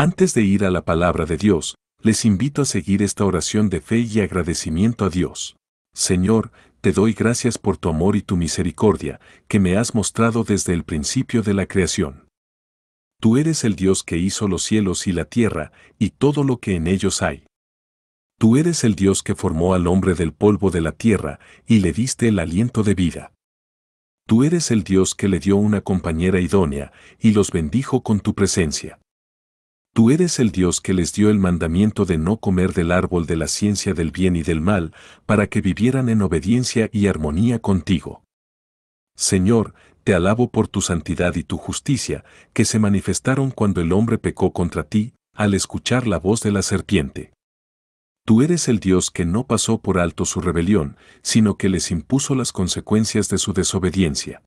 Antes de ir a la palabra de Dios, les invito a seguir esta oración de fe y agradecimiento a Dios. Señor, te doy gracias por tu amor y tu misericordia, que me has mostrado desde el principio de la creación. Tú eres el Dios que hizo los cielos y la tierra, y todo lo que en ellos hay. Tú eres el Dios que formó al hombre del polvo de la tierra, y le diste el aliento de vida. Tú eres el Dios que le dio una compañera idónea, y los bendijo con tu presencia. Tú eres el Dios que les dio el mandamiento de no comer del árbol de la ciencia del bien y del mal, para que vivieran en obediencia y armonía contigo. Señor, te alabo por tu santidad y tu justicia, que se manifestaron cuando el hombre pecó contra ti, al escuchar la voz de la serpiente. Tú eres el Dios que no pasó por alto su rebelión, sino que les impuso las consecuencias de su desobediencia.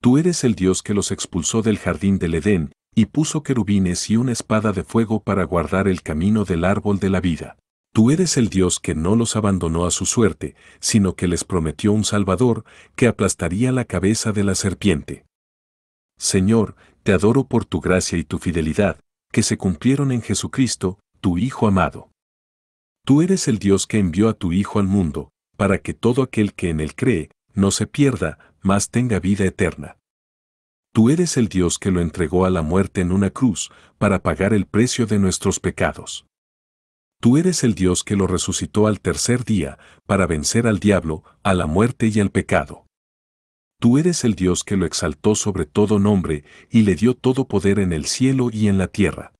Tú eres el Dios que los expulsó del jardín del Edén y puso querubines y una espada de fuego para guardar el camino del árbol de la vida. Tú eres el Dios que no los abandonó a su suerte, sino que les prometió un Salvador que aplastaría la cabeza de la serpiente. Señor, te adoro por tu gracia y tu fidelidad, que se cumplieron en Jesucristo, tu Hijo amado. Tú eres el Dios que envió a tu Hijo al mundo, para que todo aquel que en él cree, no se pierda, mas tenga vida eterna. Tú eres el Dios que lo entregó a la muerte en una cruz para pagar el precio de nuestros pecados. Tú eres el Dios que lo resucitó al tercer día para vencer al diablo, a la muerte y al pecado. Tú eres el Dios que lo exaltó sobre todo nombre y le dio todo poder en el cielo y en la tierra.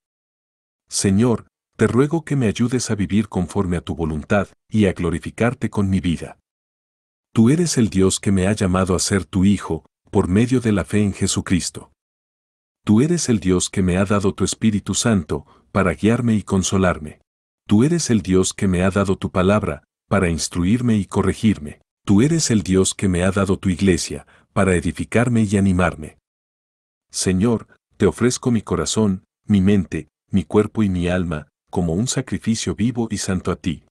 Señor, te ruego que me ayudes a vivir conforme a tu voluntad y a glorificarte con mi vida. Tú eres el Dios que me ha llamado a ser tu hijo, por medio de la fe en Jesucristo. Tú eres el Dios que me ha dado tu Espíritu Santo, para guiarme y consolarme. Tú eres el Dios que me ha dado tu palabra, para instruirme y corregirme. Tú eres el Dios que me ha dado tu iglesia, para edificarme y animarme. Señor, te ofrezco mi corazón, mi mente, mi cuerpo y mi alma, como un sacrificio vivo y santo a ti.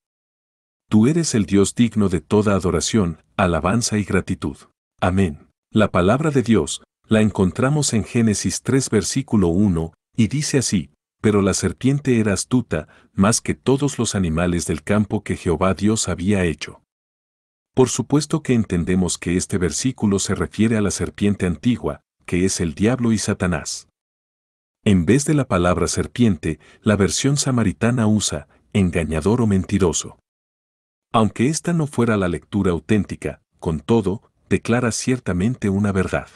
Tú eres el Dios digno de toda adoración, alabanza y gratitud. Amén. La palabra de Dios la encontramos en Génesis 3 versículo 1, y dice así, pero la serpiente era astuta, más que todos los animales del campo que Jehová Dios había hecho. Por supuesto que entendemos que este versículo se refiere a la serpiente antigua, que es el diablo y Satanás. En vez de la palabra serpiente, la versión samaritana usa engañador o mentiroso. Aunque esta no fuera la lectura auténtica, con todo, declara ciertamente una verdad.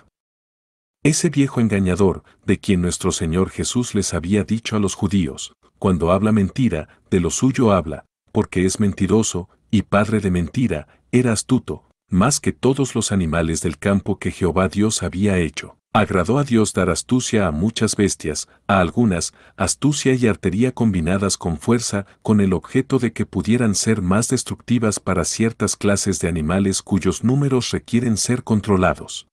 Ese viejo engañador, de quien nuestro Señor Jesús les había dicho a los judíos, cuando habla mentira, de lo suyo habla, porque es mentiroso, y padre de mentira, era astuto, más que todos los animales del campo que Jehová Dios había hecho. Agradó a Dios dar astucia a muchas bestias, a algunas, astucia y artería combinadas con fuerza, con el objeto de que pudieran ser más destructivas para ciertas clases de animales cuyos números requieren ser controlados.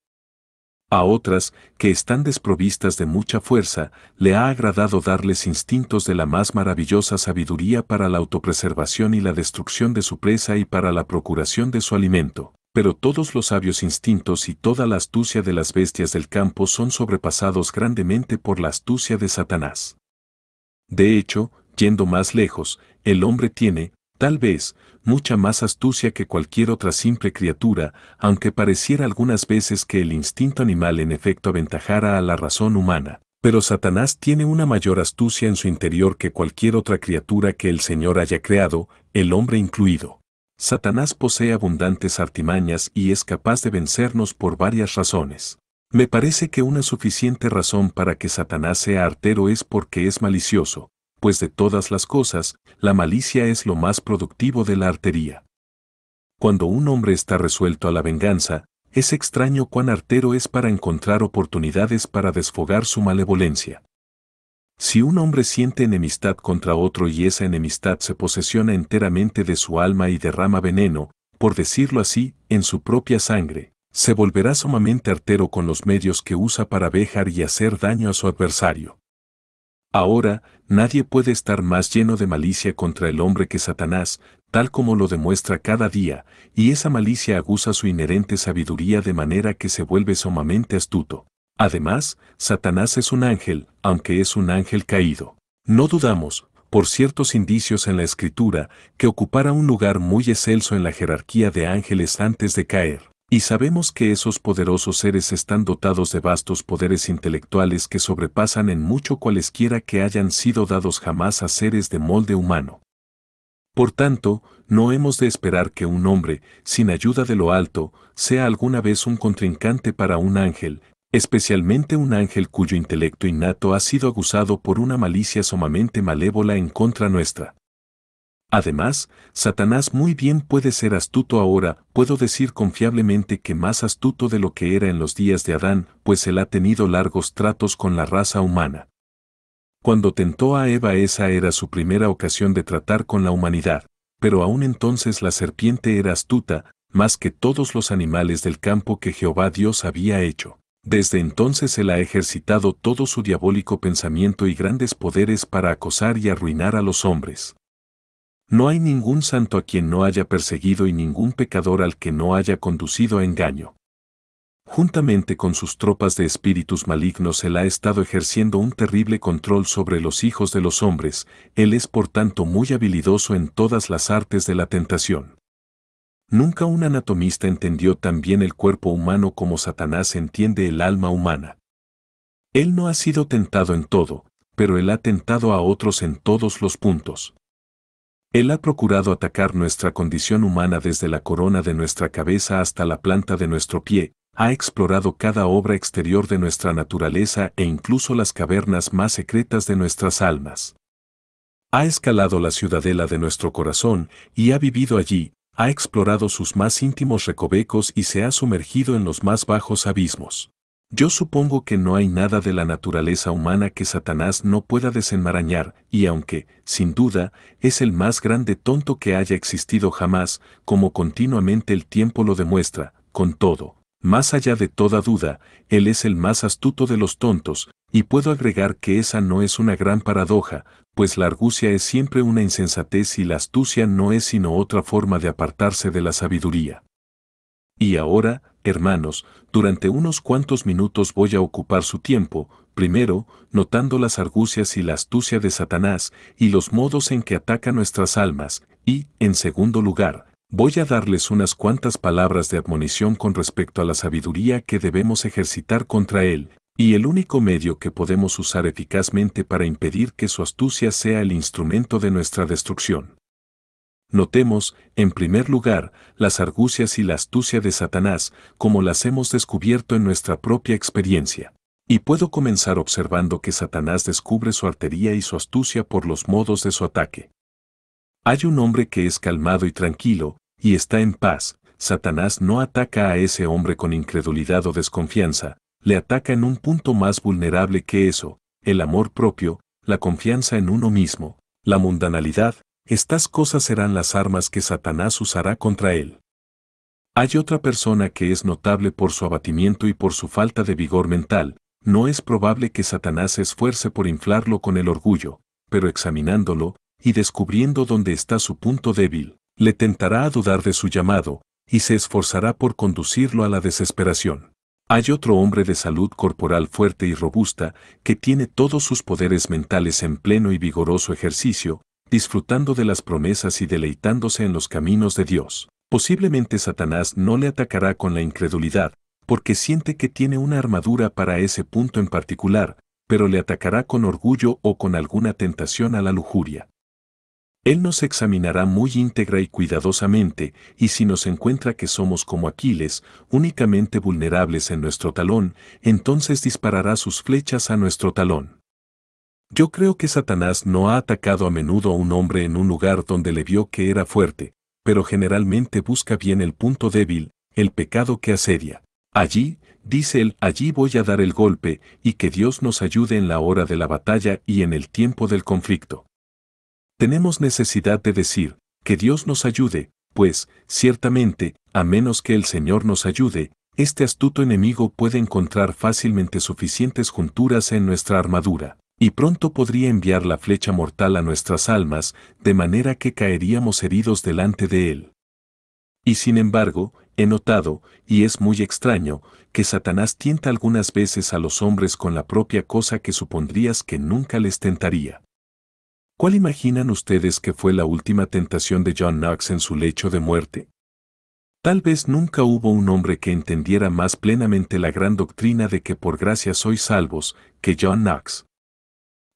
A otras, que están desprovistas de mucha fuerza, le ha agradado darles instintos de la más maravillosa sabiduría para la autopreservación y la destrucción de su presa y para la procuración de su alimento pero todos los sabios instintos y toda la astucia de las bestias del campo son sobrepasados grandemente por la astucia de Satanás. De hecho, yendo más lejos, el hombre tiene, tal vez, mucha más astucia que cualquier otra simple criatura, aunque pareciera algunas veces que el instinto animal en efecto aventajara a la razón humana. Pero Satanás tiene una mayor astucia en su interior que cualquier otra criatura que el Señor haya creado, el hombre incluido. Satanás posee abundantes artimañas y es capaz de vencernos por varias razones. Me parece que una suficiente razón para que Satanás sea artero es porque es malicioso, pues de todas las cosas, la malicia es lo más productivo de la artería. Cuando un hombre está resuelto a la venganza, es extraño cuán artero es para encontrar oportunidades para desfogar su malevolencia. Si un hombre siente enemistad contra otro y esa enemistad se posesiona enteramente de su alma y derrama veneno, por decirlo así, en su propia sangre, se volverá sumamente artero con los medios que usa para vejar y hacer daño a su adversario. Ahora, nadie puede estar más lleno de malicia contra el hombre que Satanás, tal como lo demuestra cada día, y esa malicia aguza su inherente sabiduría de manera que se vuelve sumamente astuto. Además, Satanás es un ángel, aunque es un ángel caído. No dudamos, por ciertos indicios en la escritura, que ocupara un lugar muy excelso en la jerarquía de ángeles antes de caer. Y sabemos que esos poderosos seres están dotados de vastos poderes intelectuales que sobrepasan en mucho cualesquiera que hayan sido dados jamás a seres de molde humano. Por tanto, no hemos de esperar que un hombre, sin ayuda de lo alto, sea alguna vez un contrincante para un ángel, especialmente un ángel cuyo intelecto innato ha sido aguzado por una malicia sumamente malévola en contra nuestra. Además, Satanás muy bien puede ser astuto ahora, puedo decir confiablemente que más astuto de lo que era en los días de Adán, pues él ha tenido largos tratos con la raza humana. Cuando tentó a Eva esa era su primera ocasión de tratar con la humanidad, pero aún entonces la serpiente era astuta, más que todos los animales del campo que Jehová Dios había hecho. Desde entonces él ha ejercitado todo su diabólico pensamiento y grandes poderes para acosar y arruinar a los hombres. No hay ningún santo a quien no haya perseguido y ningún pecador al que no haya conducido a engaño. Juntamente con sus tropas de espíritus malignos él ha estado ejerciendo un terrible control sobre los hijos de los hombres, él es por tanto muy habilidoso en todas las artes de la tentación. Nunca un anatomista entendió tan bien el cuerpo humano como Satanás entiende el alma humana. Él no ha sido tentado en todo, pero él ha tentado a otros en todos los puntos. Él ha procurado atacar nuestra condición humana desde la corona de nuestra cabeza hasta la planta de nuestro pie, ha explorado cada obra exterior de nuestra naturaleza e incluso las cavernas más secretas de nuestras almas. Ha escalado la ciudadela de nuestro corazón y ha vivido allí, ha explorado sus más íntimos recovecos y se ha sumergido en los más bajos abismos. Yo supongo que no hay nada de la naturaleza humana que Satanás no pueda desenmarañar, y aunque, sin duda, es el más grande tonto que haya existido jamás, como continuamente el tiempo lo demuestra, con todo, más allá de toda duda, él es el más astuto de los tontos, y puedo agregar que esa no es una gran paradoja, pues la argucia es siempre una insensatez y la astucia no es sino otra forma de apartarse de la sabiduría. Y ahora, hermanos, durante unos cuantos minutos voy a ocupar su tiempo, primero, notando las argucias y la astucia de Satanás y los modos en que ataca nuestras almas, y, en segundo lugar, voy a darles unas cuantas palabras de admonición con respecto a la sabiduría que debemos ejercitar contra él, y el único medio que podemos usar eficazmente para impedir que su astucia sea el instrumento de nuestra destrucción. Notemos, en primer lugar, las argucias y la astucia de Satanás, como las hemos descubierto en nuestra propia experiencia. Y puedo comenzar observando que Satanás descubre su artería y su astucia por los modos de su ataque. Hay un hombre que es calmado y tranquilo, y está en paz. Satanás no ataca a ese hombre con incredulidad o desconfianza, le ataca en un punto más vulnerable que eso, el amor propio, la confianza en uno mismo, la mundanalidad, estas cosas serán las armas que Satanás usará contra él. Hay otra persona que es notable por su abatimiento y por su falta de vigor mental, no es probable que Satanás se esfuerce por inflarlo con el orgullo, pero examinándolo, y descubriendo dónde está su punto débil, le tentará a dudar de su llamado, y se esforzará por conducirlo a la desesperación. Hay otro hombre de salud corporal fuerte y robusta que tiene todos sus poderes mentales en pleno y vigoroso ejercicio, disfrutando de las promesas y deleitándose en los caminos de Dios. Posiblemente Satanás no le atacará con la incredulidad, porque siente que tiene una armadura para ese punto en particular, pero le atacará con orgullo o con alguna tentación a la lujuria. Él nos examinará muy íntegra y cuidadosamente, y si nos encuentra que somos como Aquiles, únicamente vulnerables en nuestro talón, entonces disparará sus flechas a nuestro talón. Yo creo que Satanás no ha atacado a menudo a un hombre en un lugar donde le vio que era fuerte, pero generalmente busca bien el punto débil, el pecado que asedia. Allí, dice él, allí voy a dar el golpe, y que Dios nos ayude en la hora de la batalla y en el tiempo del conflicto tenemos necesidad de decir, que Dios nos ayude, pues, ciertamente, a menos que el Señor nos ayude, este astuto enemigo puede encontrar fácilmente suficientes junturas en nuestra armadura, y pronto podría enviar la flecha mortal a nuestras almas, de manera que caeríamos heridos delante de él. Y sin embargo, he notado, y es muy extraño, que Satanás tienta algunas veces a los hombres con la propia cosa que supondrías que nunca les tentaría. ¿Cuál imaginan ustedes que fue la última tentación de John Knox en su lecho de muerte? Tal vez nunca hubo un hombre que entendiera más plenamente la gran doctrina de que por gracia sois salvos que John Knox.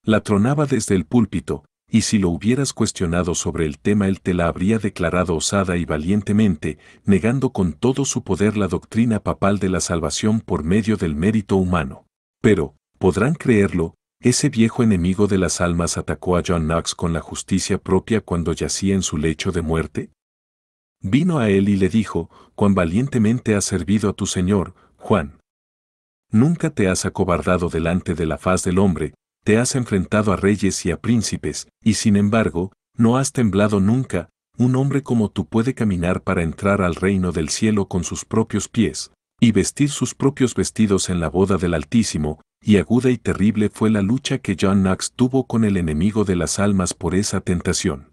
La tronaba desde el púlpito, y si lo hubieras cuestionado sobre el tema él te la habría declarado osada y valientemente, negando con todo su poder la doctrina papal de la salvación por medio del mérito humano. Pero, ¿podrán creerlo, ese viejo enemigo de las almas atacó a John Knox con la justicia propia cuando yacía en su lecho de muerte. Vino a él y le dijo, cuán valientemente has servido a tu Señor, Juan. Nunca te has acobardado delante de la faz del hombre, te has enfrentado a reyes y a príncipes, y sin embargo, no has temblado nunca, un hombre como tú puede caminar para entrar al reino del cielo con sus propios pies, y vestir sus propios vestidos en la boda del Altísimo, y aguda y terrible fue la lucha que John Knox tuvo con el enemigo de las almas por esa tentación.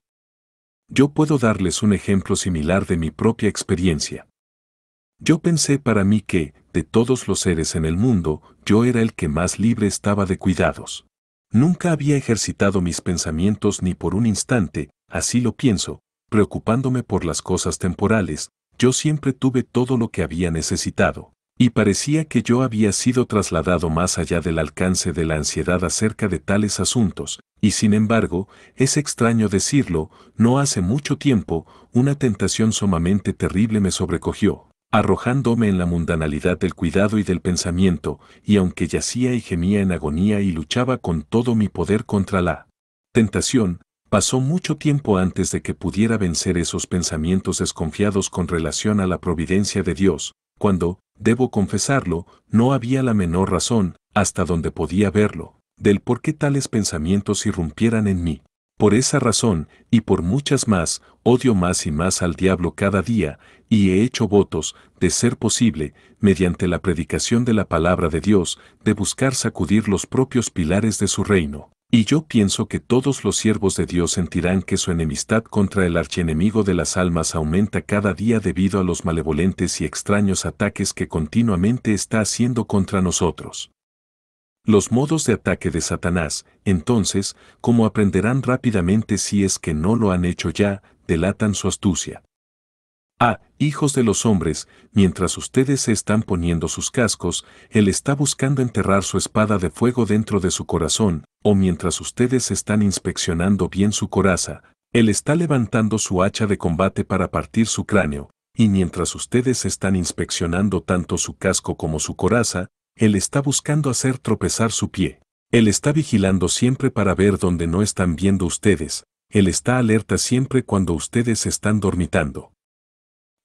Yo puedo darles un ejemplo similar de mi propia experiencia. Yo pensé para mí que, de todos los seres en el mundo, yo era el que más libre estaba de cuidados. Nunca había ejercitado mis pensamientos ni por un instante, así lo pienso, preocupándome por las cosas temporales, yo siempre tuve todo lo que había necesitado y parecía que yo había sido trasladado más allá del alcance de la ansiedad acerca de tales asuntos, y sin embargo, es extraño decirlo, no hace mucho tiempo, una tentación sumamente terrible me sobrecogió, arrojándome en la mundanalidad del cuidado y del pensamiento, y aunque yacía y gemía en agonía y luchaba con todo mi poder contra la tentación, pasó mucho tiempo antes de que pudiera vencer esos pensamientos desconfiados con relación a la providencia de Dios, cuando, debo confesarlo, no había la menor razón, hasta donde podía verlo, del por qué tales pensamientos irrumpieran en mí. Por esa razón, y por muchas más, odio más y más al diablo cada día, y he hecho votos, de ser posible, mediante la predicación de la palabra de Dios, de buscar sacudir los propios pilares de su reino. Y yo pienso que todos los siervos de Dios sentirán que su enemistad contra el archienemigo de las almas aumenta cada día debido a los malevolentes y extraños ataques que continuamente está haciendo contra nosotros. Los modos de ataque de Satanás, entonces, como aprenderán rápidamente si es que no lo han hecho ya, delatan su astucia. Ah, hijos de los hombres, mientras ustedes se están poniendo sus cascos, Él está buscando enterrar su espada de fuego dentro de su corazón, o mientras ustedes están inspeccionando bien su coraza, Él está levantando su hacha de combate para partir su cráneo, y mientras ustedes están inspeccionando tanto su casco como su coraza, Él está buscando hacer tropezar su pie. Él está vigilando siempre para ver dónde no están viendo ustedes, Él está alerta siempre cuando ustedes están dormitando.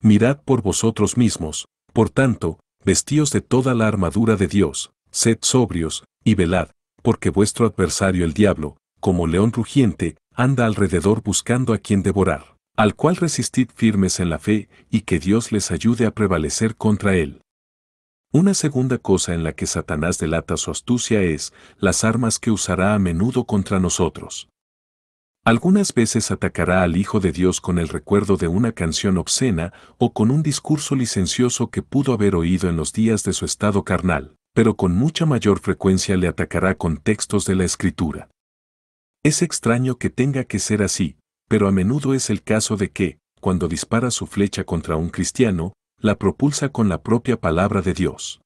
Mirad por vosotros mismos, por tanto, vestíos de toda la armadura de Dios, sed sobrios, y velad, porque vuestro adversario el diablo, como león rugiente, anda alrededor buscando a quien devorar, al cual resistid firmes en la fe, y que Dios les ayude a prevalecer contra él. Una segunda cosa en la que Satanás delata su astucia es las armas que usará a menudo contra nosotros. Algunas veces atacará al Hijo de Dios con el recuerdo de una canción obscena o con un discurso licencioso que pudo haber oído en los días de su estado carnal, pero con mucha mayor frecuencia le atacará con textos de la Escritura. Es extraño que tenga que ser así, pero a menudo es el caso de que, cuando dispara su flecha contra un cristiano, la propulsa con la propia palabra de Dios.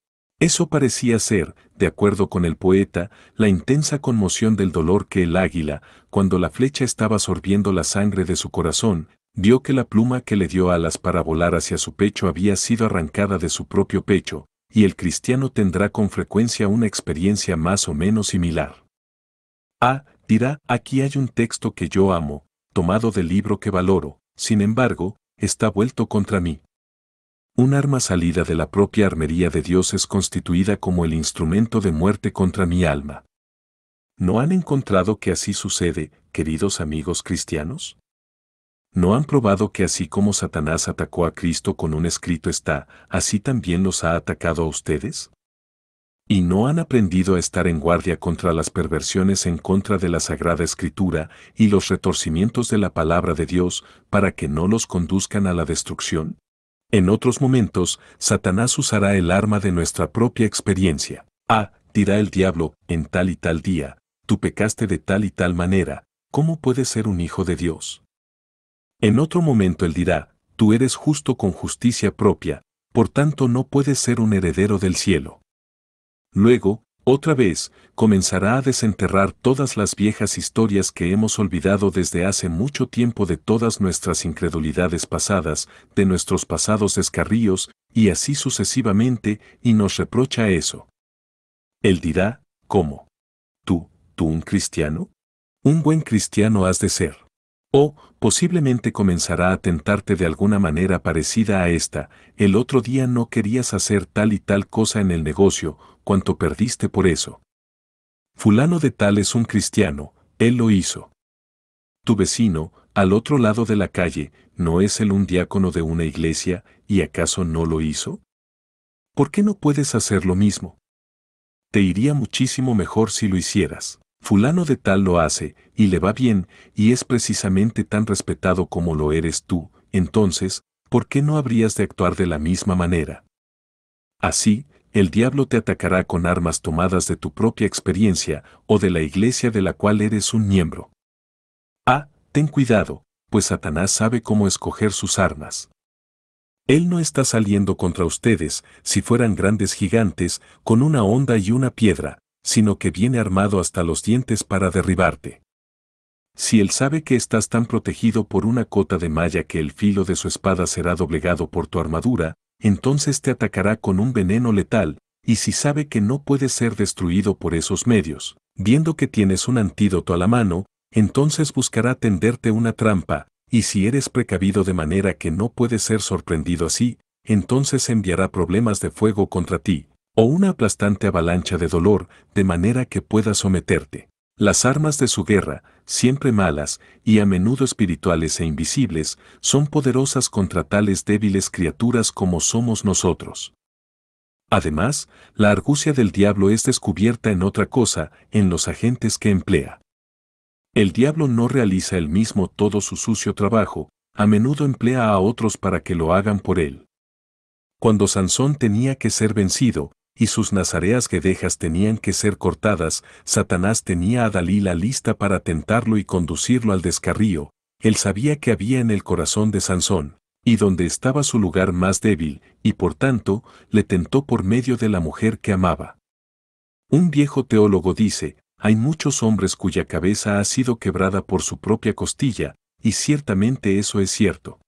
Eso parecía ser, de acuerdo con el poeta, la intensa conmoción del dolor que el águila, cuando la flecha estaba sorbiendo la sangre de su corazón, vio que la pluma que le dio alas para volar hacia su pecho había sido arrancada de su propio pecho, y el cristiano tendrá con frecuencia una experiencia más o menos similar. Ah, dirá, aquí hay un texto que yo amo, tomado del libro que valoro, sin embargo, está vuelto contra mí. Un arma salida de la propia armería de Dios es constituida como el instrumento de muerte contra mi alma. ¿No han encontrado que así sucede, queridos amigos cristianos? ¿No han probado que así como Satanás atacó a Cristo con un escrito está, así también los ha atacado a ustedes? ¿Y no han aprendido a estar en guardia contra las perversiones en contra de la Sagrada Escritura y los retorcimientos de la palabra de Dios para que no los conduzcan a la destrucción? En otros momentos, Satanás usará el arma de nuestra propia experiencia. Ah, dirá el diablo, en tal y tal día, tú pecaste de tal y tal manera, ¿cómo puedes ser un hijo de Dios? En otro momento él dirá, tú eres justo con justicia propia, por tanto no puedes ser un heredero del cielo. Luego, otra vez, comenzará a desenterrar todas las viejas historias que hemos olvidado desde hace mucho tiempo de todas nuestras incredulidades pasadas, de nuestros pasados descarríos, y así sucesivamente, y nos reprocha eso. Él dirá, ¿cómo? ¿Tú, tú un cristiano? Un buen cristiano has de ser. O, posiblemente comenzará a tentarte de alguna manera parecida a esta, el otro día no querías hacer tal y tal cosa en el negocio, cuánto perdiste por eso. Fulano de tal es un cristiano, él lo hizo. Tu vecino, al otro lado de la calle, ¿no es él un diácono de una iglesia, y acaso no lo hizo? ¿Por qué no puedes hacer lo mismo? Te iría muchísimo mejor si lo hicieras. Fulano de tal lo hace, y le va bien, y es precisamente tan respetado como lo eres tú, entonces, ¿por qué no habrías de actuar de la misma manera? Así, el diablo te atacará con armas tomadas de tu propia experiencia o de la iglesia de la cual eres un miembro. Ah, ten cuidado, pues Satanás sabe cómo escoger sus armas. Él no está saliendo contra ustedes, si fueran grandes gigantes, con una onda y una piedra, sino que viene armado hasta los dientes para derribarte. Si él sabe que estás tan protegido por una cota de malla que el filo de su espada será doblegado por tu armadura, entonces te atacará con un veneno letal, y si sabe que no puede ser destruido por esos medios, viendo que tienes un antídoto a la mano, entonces buscará tenderte una trampa, y si eres precavido de manera que no puedes ser sorprendido así, entonces enviará problemas de fuego contra ti, o una aplastante avalancha de dolor, de manera que pueda someterte. Las armas de su guerra, siempre malas y a menudo espirituales e invisibles, son poderosas contra tales débiles criaturas como somos nosotros. Además, la argucia del diablo es descubierta en otra cosa, en los agentes que emplea. El diablo no realiza él mismo todo su sucio trabajo, a menudo emplea a otros para que lo hagan por él. Cuando Sansón tenía que ser vencido, y sus nazareas guedejas tenían que ser cortadas, Satanás tenía a Dalila lista para tentarlo y conducirlo al descarrío, él sabía que había en el corazón de Sansón, y donde estaba su lugar más débil, y por tanto, le tentó por medio de la mujer que amaba. Un viejo teólogo dice, hay muchos hombres cuya cabeza ha sido quebrada por su propia costilla, y ciertamente eso es cierto.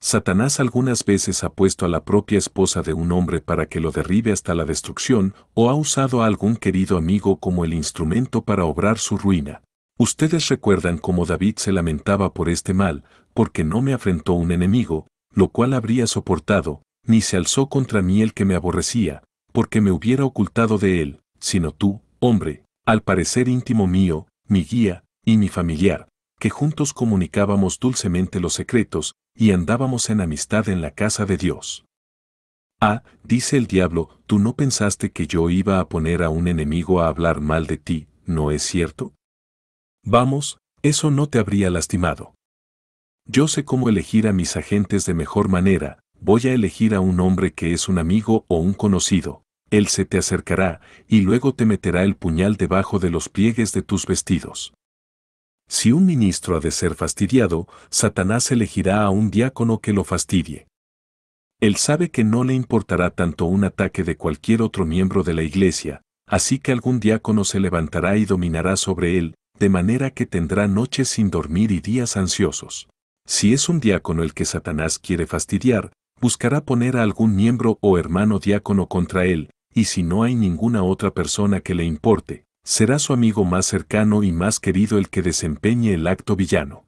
Satanás algunas veces ha puesto a la propia esposa de un hombre para que lo derribe hasta la destrucción o ha usado a algún querido amigo como el instrumento para obrar su ruina. Ustedes recuerdan cómo David se lamentaba por este mal, porque no me afrentó un enemigo, lo cual habría soportado, ni se alzó contra mí el que me aborrecía, porque me hubiera ocultado de él, sino tú, hombre, al parecer íntimo mío, mi guía, y mi familiar que juntos comunicábamos dulcemente los secretos, y andábamos en amistad en la casa de Dios. Ah, dice el diablo, tú no pensaste que yo iba a poner a un enemigo a hablar mal de ti, ¿no es cierto? Vamos, eso no te habría lastimado. Yo sé cómo elegir a mis agentes de mejor manera, voy a elegir a un hombre que es un amigo o un conocido. Él se te acercará, y luego te meterá el puñal debajo de los pliegues de tus vestidos. Si un ministro ha de ser fastidiado, Satanás elegirá a un diácono que lo fastidie. Él sabe que no le importará tanto un ataque de cualquier otro miembro de la iglesia, así que algún diácono se levantará y dominará sobre él, de manera que tendrá noches sin dormir y días ansiosos. Si es un diácono el que Satanás quiere fastidiar, buscará poner a algún miembro o hermano diácono contra él, y si no hay ninguna otra persona que le importe, será su amigo más cercano y más querido el que desempeñe el acto villano.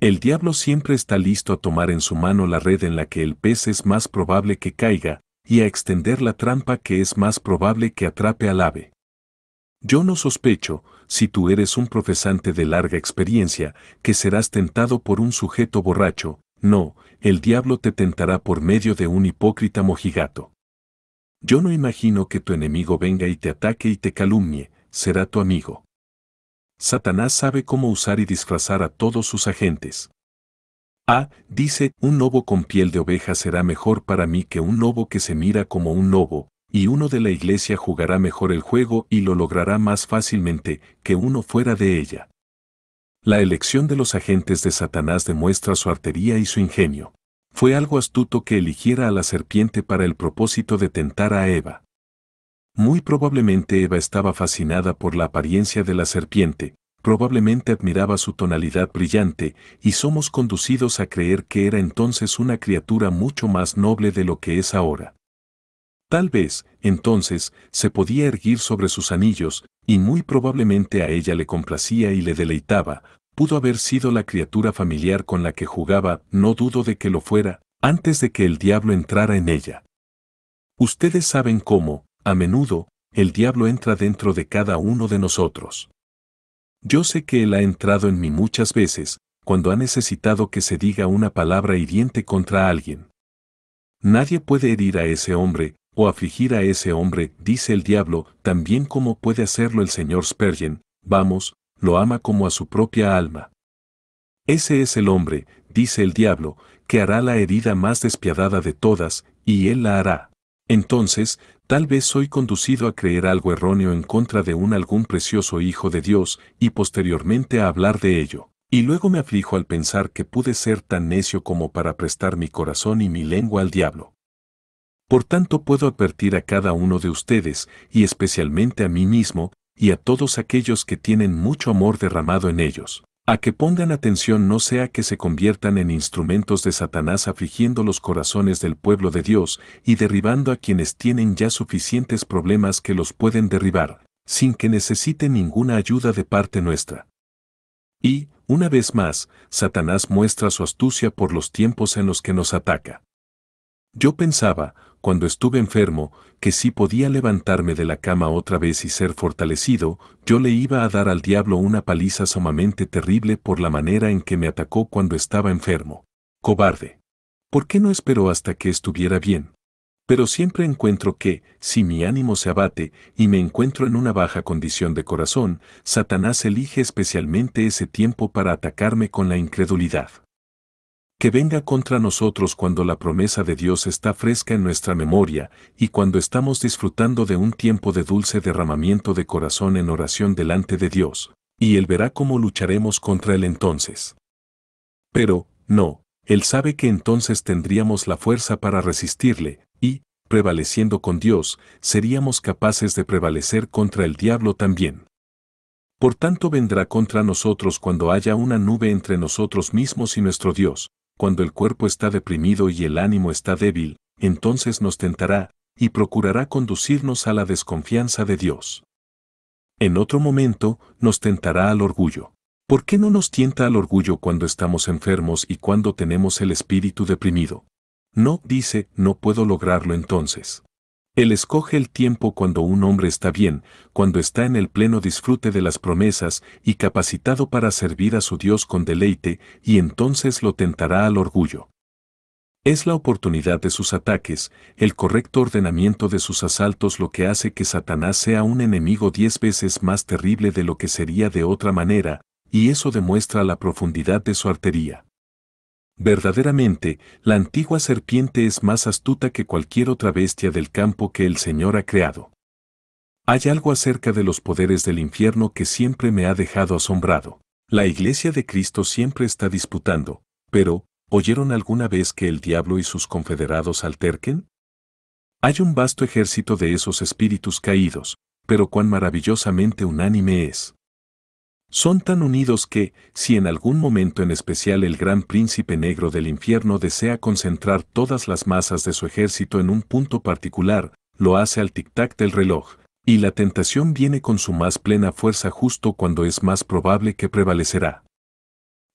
El diablo siempre está listo a tomar en su mano la red en la que el pez es más probable que caiga, y a extender la trampa que es más probable que atrape al ave. Yo no sospecho, si tú eres un profesante de larga experiencia, que serás tentado por un sujeto borracho, no, el diablo te tentará por medio de un hipócrita mojigato. Yo no imagino que tu enemigo venga y te ataque y te calumnie, será tu amigo. Satanás sabe cómo usar y disfrazar a todos sus agentes. Ah, dice, un lobo con piel de oveja será mejor para mí que un lobo que se mira como un lobo, y uno de la iglesia jugará mejor el juego y lo logrará más fácilmente que uno fuera de ella. La elección de los agentes de Satanás demuestra su artería y su ingenio. Fue algo astuto que eligiera a la serpiente para el propósito de tentar a Eva. Muy probablemente Eva estaba fascinada por la apariencia de la serpiente, probablemente admiraba su tonalidad brillante, y somos conducidos a creer que era entonces una criatura mucho más noble de lo que es ahora. Tal vez, entonces, se podía erguir sobre sus anillos, y muy probablemente a ella le complacía y le deleitaba, pudo haber sido la criatura familiar con la que jugaba, no dudo de que lo fuera, antes de que el diablo entrara en ella. Ustedes saben cómo, a menudo, el diablo entra dentro de cada uno de nosotros. Yo sé que él ha entrado en mí muchas veces, cuando ha necesitado que se diga una palabra hiriente contra alguien. Nadie puede herir a ese hombre, o afligir a ese hombre, dice el diablo, tan bien como puede hacerlo el señor Spergen, vamos, lo ama como a su propia alma. Ese es el hombre, dice el diablo, que hará la herida más despiadada de todas, y él la hará. Entonces, Tal vez soy conducido a creer algo erróneo en contra de un algún precioso hijo de Dios y posteriormente a hablar de ello. Y luego me aflijo al pensar que pude ser tan necio como para prestar mi corazón y mi lengua al diablo. Por tanto puedo advertir a cada uno de ustedes, y especialmente a mí mismo, y a todos aquellos que tienen mucho amor derramado en ellos. A que pongan atención no sea que se conviertan en instrumentos de Satanás afligiendo los corazones del pueblo de Dios y derribando a quienes tienen ya suficientes problemas que los pueden derribar, sin que necesiten ninguna ayuda de parte nuestra. Y, una vez más, Satanás muestra su astucia por los tiempos en los que nos ataca. Yo pensaba, cuando estuve enfermo, que si podía levantarme de la cama otra vez y ser fortalecido, yo le iba a dar al diablo una paliza sumamente terrible por la manera en que me atacó cuando estaba enfermo. Cobarde. ¿Por qué no esperó hasta que estuviera bien? Pero siempre encuentro que, si mi ánimo se abate y me encuentro en una baja condición de corazón, Satanás elige especialmente ese tiempo para atacarme con la incredulidad que venga contra nosotros cuando la promesa de Dios está fresca en nuestra memoria y cuando estamos disfrutando de un tiempo de dulce derramamiento de corazón en oración delante de Dios, y Él verá cómo lucharemos contra Él entonces. Pero, no, Él sabe que entonces tendríamos la fuerza para resistirle, y, prevaleciendo con Dios, seríamos capaces de prevalecer contra el diablo también. Por tanto vendrá contra nosotros cuando haya una nube entre nosotros mismos y nuestro Dios, cuando el cuerpo está deprimido y el ánimo está débil, entonces nos tentará y procurará conducirnos a la desconfianza de Dios. En otro momento, nos tentará al orgullo. ¿Por qué no nos tienta al orgullo cuando estamos enfermos y cuando tenemos el espíritu deprimido? No, dice, no puedo lograrlo entonces. Él escoge el tiempo cuando un hombre está bien, cuando está en el pleno disfrute de las promesas y capacitado para servir a su Dios con deleite, y entonces lo tentará al orgullo. Es la oportunidad de sus ataques, el correcto ordenamiento de sus asaltos lo que hace que Satanás sea un enemigo diez veces más terrible de lo que sería de otra manera, y eso demuestra la profundidad de su artería. Verdaderamente, la antigua serpiente es más astuta que cualquier otra bestia del campo que el Señor ha creado. Hay algo acerca de los poderes del infierno que siempre me ha dejado asombrado. La iglesia de Cristo siempre está disputando, pero, ¿oyeron alguna vez que el diablo y sus confederados alterquen? Hay un vasto ejército de esos espíritus caídos, pero cuán maravillosamente unánime es. Son tan unidos que, si en algún momento en especial el gran príncipe negro del infierno desea concentrar todas las masas de su ejército en un punto particular, lo hace al tic-tac del reloj, y la tentación viene con su más plena fuerza justo cuando es más probable que prevalecerá.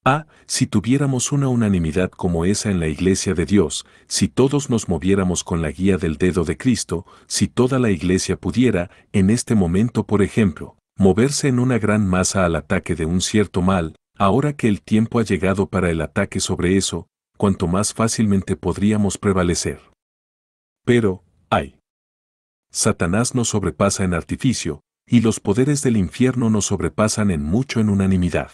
Ah, si tuviéramos una unanimidad como esa en la iglesia de Dios, si todos nos moviéramos con la guía del dedo de Cristo, si toda la iglesia pudiera, en este momento por ejemplo, moverse en una gran masa al ataque de un cierto mal, ahora que el tiempo ha llegado para el ataque sobre eso, cuanto más fácilmente podríamos prevalecer. Pero, ay. Satanás nos sobrepasa en artificio, y los poderes del infierno nos sobrepasan en mucho en unanimidad.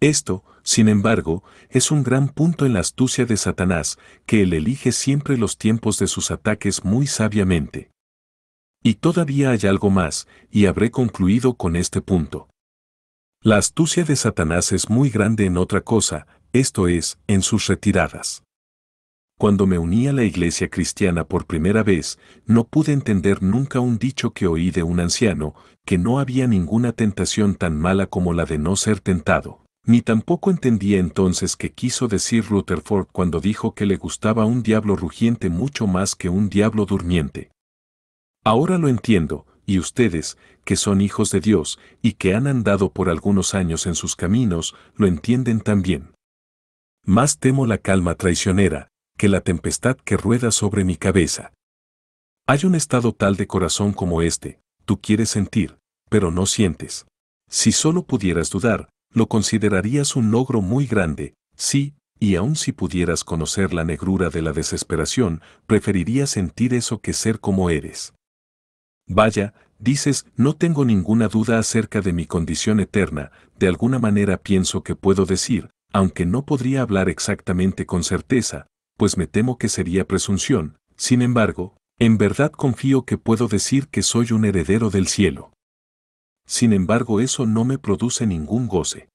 Esto, sin embargo, es un gran punto en la astucia de Satanás, que él elige siempre los tiempos de sus ataques muy sabiamente. Y todavía hay algo más, y habré concluido con este punto. La astucia de Satanás es muy grande en otra cosa, esto es, en sus retiradas. Cuando me uní a la iglesia cristiana por primera vez, no pude entender nunca un dicho que oí de un anciano, que no había ninguna tentación tan mala como la de no ser tentado, ni tampoco entendía entonces qué quiso decir Rutherford cuando dijo que le gustaba un diablo rugiente mucho más que un diablo durmiente. Ahora lo entiendo, y ustedes, que son hijos de Dios y que han andado por algunos años en sus caminos, lo entienden también. Más temo la calma traicionera, que la tempestad que rueda sobre mi cabeza. Hay un estado tal de corazón como este, tú quieres sentir, pero no sientes. Si solo pudieras dudar, lo considerarías un logro muy grande, sí, y aun si pudieras conocer la negrura de la desesperación, preferirías sentir eso que ser como eres. Vaya, dices, no tengo ninguna duda acerca de mi condición eterna, de alguna manera pienso que puedo decir, aunque no podría hablar exactamente con certeza, pues me temo que sería presunción, sin embargo, en verdad confío que puedo decir que soy un heredero del cielo. Sin embargo, eso no me produce ningún goce.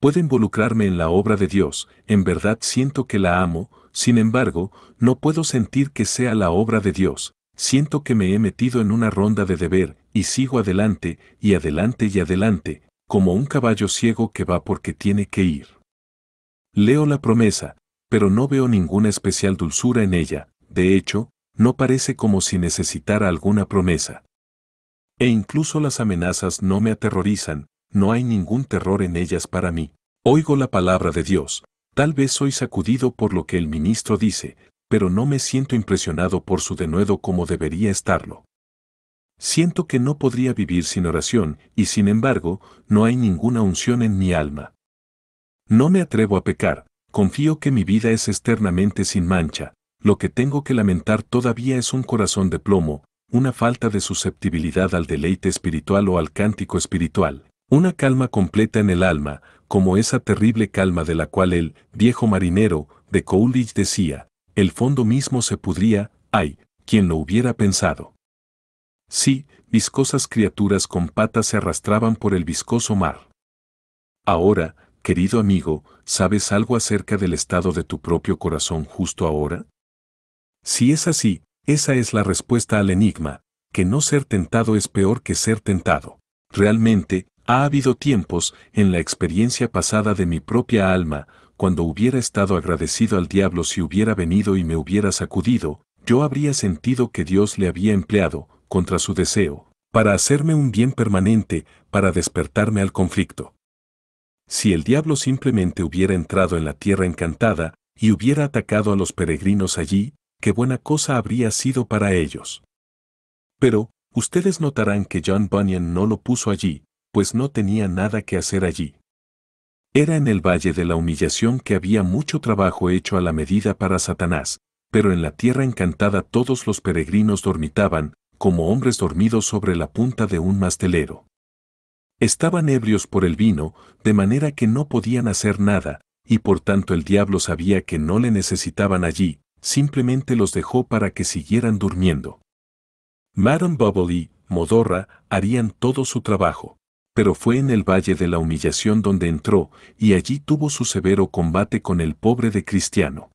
Puedo involucrarme en la obra de Dios, en verdad siento que la amo, sin embargo, no puedo sentir que sea la obra de Dios, siento que me he metido en una ronda de deber, y sigo adelante, y adelante y adelante, como un caballo ciego que va porque tiene que ir. Leo la promesa, pero no veo ninguna especial dulzura en ella, de hecho, no parece como si necesitara alguna promesa. E incluso las amenazas no me aterrorizan, no hay ningún terror en ellas para mí. Oigo la palabra de Dios, tal vez soy sacudido por lo que el ministro dice, pero no me siento impresionado por su denuedo como debería estarlo. Siento que no podría vivir sin oración, y sin embargo, no hay ninguna unción en mi alma. No me atrevo a pecar, confío que mi vida es externamente sin mancha, lo que tengo que lamentar todavía es un corazón de plomo, una falta de susceptibilidad al deleite espiritual o al cántico espiritual, una calma completa en el alma, como esa terrible calma de la cual el viejo marinero de Coolidge decía, el fondo mismo se pudría, ay, quien lo hubiera pensado. Sí, viscosas criaturas con patas se arrastraban por el viscoso mar. Ahora, querido amigo, ¿sabes algo acerca del estado de tu propio corazón justo ahora? Si es así, esa es la respuesta al enigma, que no ser tentado es peor que ser tentado. Realmente, ha habido tiempos, en la experiencia pasada de mi propia alma, cuando hubiera estado agradecido al diablo si hubiera venido y me hubiera sacudido, yo habría sentido que Dios le había empleado, contra su deseo, para hacerme un bien permanente, para despertarme al conflicto. Si el diablo simplemente hubiera entrado en la tierra encantada, y hubiera atacado a los peregrinos allí, qué buena cosa habría sido para ellos. Pero, ustedes notarán que John Bunyan no lo puso allí, pues no tenía nada que hacer allí. Era en el valle de la humillación que había mucho trabajo hecho a la medida para Satanás, pero en la tierra encantada todos los peregrinos dormitaban, como hombres dormidos sobre la punta de un mastelero. Estaban ebrios por el vino, de manera que no podían hacer nada, y por tanto el diablo sabía que no le necesitaban allí, simplemente los dejó para que siguieran durmiendo. Madame Bubble y Modorra harían todo su trabajo pero fue en el Valle de la Humillación donde entró, y allí tuvo su severo combate con el pobre de Cristiano.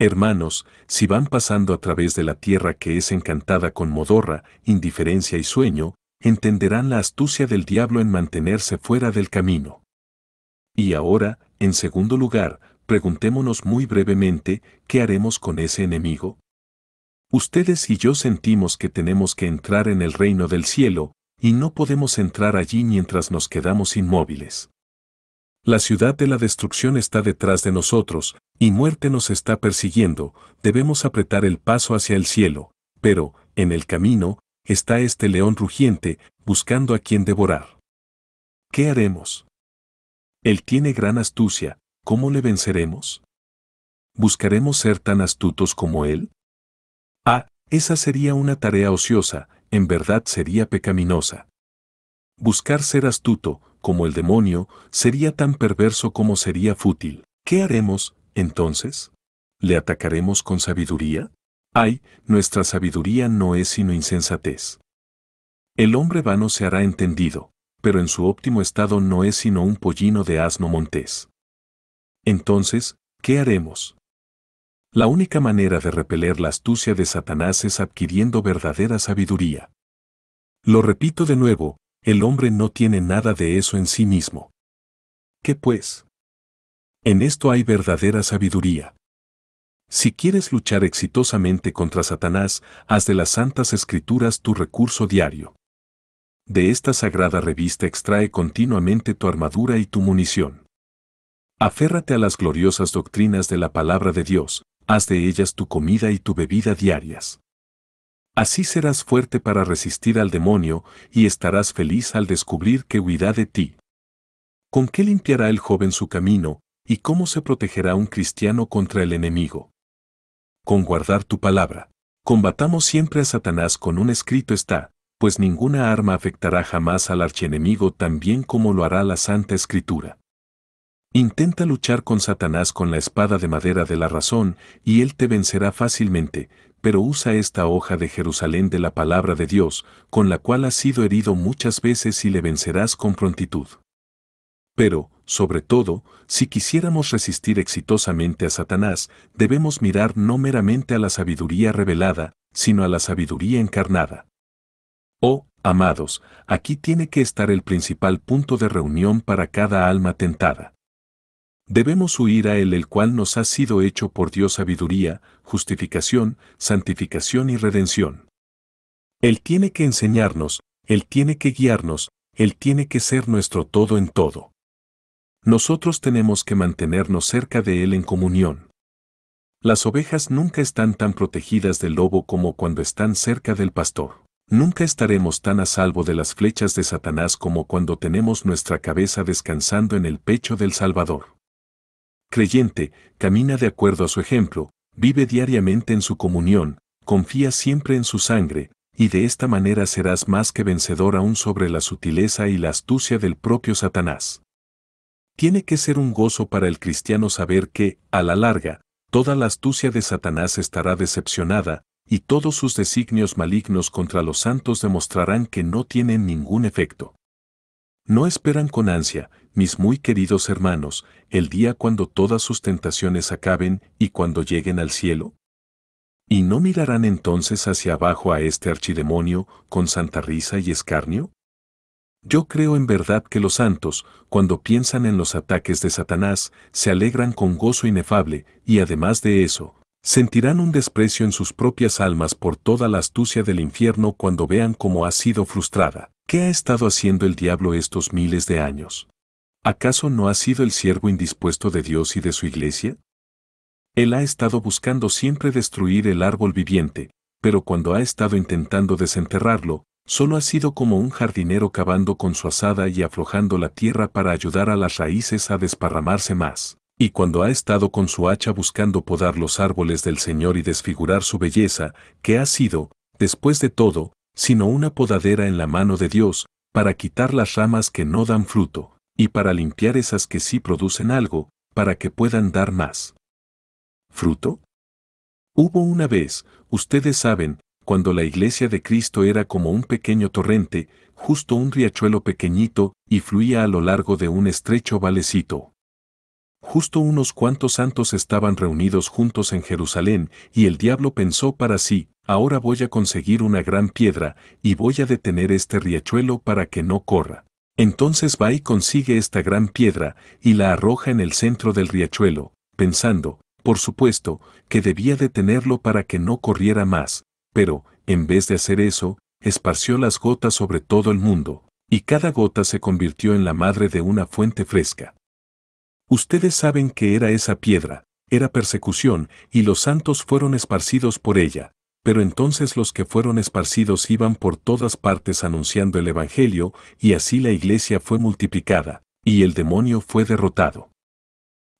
Hermanos, si van pasando a través de la tierra que es encantada con modorra, indiferencia y sueño, entenderán la astucia del diablo en mantenerse fuera del camino. Y ahora, en segundo lugar, preguntémonos muy brevemente, ¿qué haremos con ese enemigo? Ustedes y yo sentimos que tenemos que entrar en el reino del cielo, y no podemos entrar allí mientras nos quedamos inmóviles. La ciudad de la destrucción está detrás de nosotros, y muerte nos está persiguiendo, debemos apretar el paso hacia el cielo, pero, en el camino, está este león rugiente, buscando a quien devorar. ¿Qué haremos? Él tiene gran astucia, ¿cómo le venceremos? ¿Buscaremos ser tan astutos como él? Ah, esa sería una tarea ociosa, en verdad sería pecaminosa. Buscar ser astuto, como el demonio, sería tan perverso como sería fútil. ¿Qué haremos, entonces? ¿Le atacaremos con sabiduría? Ay, nuestra sabiduría no es sino insensatez. El hombre vano se hará entendido, pero en su óptimo estado no es sino un pollino de asno montés. Entonces, ¿qué haremos? La única manera de repeler la astucia de Satanás es adquiriendo verdadera sabiduría. Lo repito de nuevo, el hombre no tiene nada de eso en sí mismo. ¿Qué pues? En esto hay verdadera sabiduría. Si quieres luchar exitosamente contra Satanás, haz de las Santas Escrituras tu recurso diario. De esta sagrada revista extrae continuamente tu armadura y tu munición. Aférrate a las gloriosas doctrinas de la palabra de Dios, haz de ellas tu comida y tu bebida diarias. Así serás fuerte para resistir al demonio y estarás feliz al descubrir que huirá de ti. ¿Con qué limpiará el joven su camino y cómo se protegerá un cristiano contra el enemigo? Con guardar tu palabra. Combatamos siempre a Satanás con un escrito está, pues ninguna arma afectará jamás al archienemigo tan bien como lo hará la Santa Escritura. Intenta luchar con Satanás con la espada de madera de la razón, y él te vencerá fácilmente, pero usa esta hoja de Jerusalén de la palabra de Dios, con la cual has sido herido muchas veces y le vencerás con prontitud. Pero, sobre todo, si quisiéramos resistir exitosamente a Satanás, debemos mirar no meramente a la sabiduría revelada, sino a la sabiduría encarnada. Oh, amados, aquí tiene que estar el principal punto de reunión para cada alma tentada. Debemos huir a Él el cual nos ha sido hecho por Dios sabiduría, justificación, santificación y redención. Él tiene que enseñarnos, Él tiene que guiarnos, Él tiene que ser nuestro todo en todo. Nosotros tenemos que mantenernos cerca de Él en comunión. Las ovejas nunca están tan protegidas del lobo como cuando están cerca del pastor. Nunca estaremos tan a salvo de las flechas de Satanás como cuando tenemos nuestra cabeza descansando en el pecho del Salvador creyente, camina de acuerdo a su ejemplo, vive diariamente en su comunión, confía siempre en su sangre, y de esta manera serás más que vencedor aún sobre la sutileza y la astucia del propio Satanás. Tiene que ser un gozo para el cristiano saber que, a la larga, toda la astucia de Satanás estará decepcionada, y todos sus designios malignos contra los santos demostrarán que no tienen ningún efecto. No esperan con ansia, mis muy queridos hermanos, el día cuando todas sus tentaciones acaben y cuando lleguen al cielo. ¿Y no mirarán entonces hacia abajo a este archidemonio con santa risa y escarnio? Yo creo en verdad que los santos, cuando piensan en los ataques de Satanás, se alegran con gozo inefable, y además de eso, sentirán un desprecio en sus propias almas por toda la astucia del infierno cuando vean cómo ha sido frustrada. ¿Qué ha estado haciendo el diablo estos miles de años? ¿Acaso no ha sido el siervo indispuesto de Dios y de su iglesia? Él ha estado buscando siempre destruir el árbol viviente, pero cuando ha estado intentando desenterrarlo, solo ha sido como un jardinero cavando con su asada y aflojando la tierra para ayudar a las raíces a desparramarse más. Y cuando ha estado con su hacha buscando podar los árboles del Señor y desfigurar su belleza, ¿qué ha sido, después de todo, sino una podadera en la mano de Dios, para quitar las ramas que no dan fruto, y para limpiar esas que sí producen algo, para que puedan dar más. ¿Fruto? Hubo una vez, ustedes saben, cuando la iglesia de Cristo era como un pequeño torrente, justo un riachuelo pequeñito, y fluía a lo largo de un estrecho valecito. Justo unos cuantos santos estaban reunidos juntos en Jerusalén, y el diablo pensó para sí, ahora voy a conseguir una gran piedra, y voy a detener este riachuelo para que no corra. Entonces va y consigue esta gran piedra, y la arroja en el centro del riachuelo, pensando, por supuesto, que debía detenerlo para que no corriera más, pero, en vez de hacer eso, esparció las gotas sobre todo el mundo, y cada gota se convirtió en la madre de una fuente fresca. Ustedes saben que era esa piedra, era persecución, y los santos fueron esparcidos por ella. Pero entonces los que fueron esparcidos iban por todas partes anunciando el Evangelio, y así la iglesia fue multiplicada, y el demonio fue derrotado.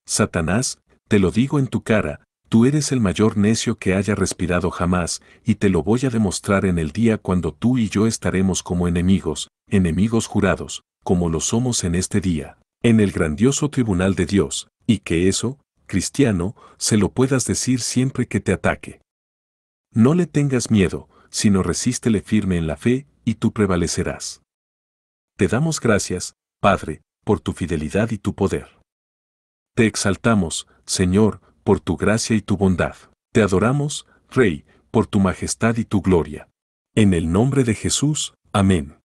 Satanás, te lo digo en tu cara, tú eres el mayor necio que haya respirado jamás, y te lo voy a demostrar en el día cuando tú y yo estaremos como enemigos, enemigos jurados, como lo somos en este día en el grandioso tribunal de Dios, y que eso, cristiano, se lo puedas decir siempre que te ataque. No le tengas miedo, sino resístele firme en la fe, y tú prevalecerás. Te damos gracias, Padre, por tu fidelidad y tu poder. Te exaltamos, Señor, por tu gracia y tu bondad. Te adoramos, Rey, por tu majestad y tu gloria. En el nombre de Jesús, amén.